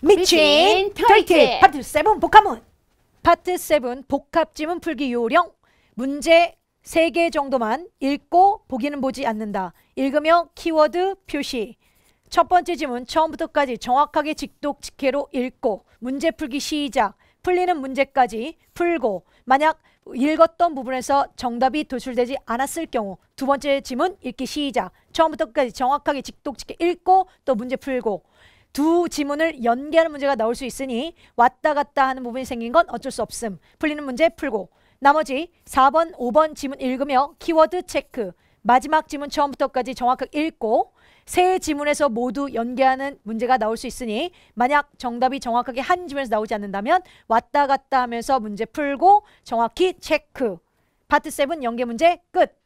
미친 털티 파트 7 복합문 파트 7 복합지문 풀기 요령 문제 3개 정도만 읽고 보기는 보지 않는다. 읽으며 키워드 표시 첫 번째 지문 처음부터까지 정확하게 직독 직해로 읽고 문제 풀기 시작 풀리는 문제까지 풀고 만약 읽었던 부분에서 정답이 도출되지 않았을 경우 두 번째 지문 읽기 시작 처음부터까지 정확하게 직독 직해 읽고 또 문제 풀고 두 지문을 연계하는 문제가 나올 수 있으니 왔다 갔다 하는 부분이 생긴 건 어쩔 수 없음. 풀리는 문제 풀고 나머지 4번, 5번 지문 읽으며 키워드 체크 마지막 지문 처음부터까지 정확하게 읽고 세 지문에서 모두 연계하는 문제가 나올 수 있으니 만약 정답이 정확하게 한 지문에서 나오지 않는다면 왔다 갔다 하면서 문제 풀고 정확히 체크. 파트 7 연계 문제 끝.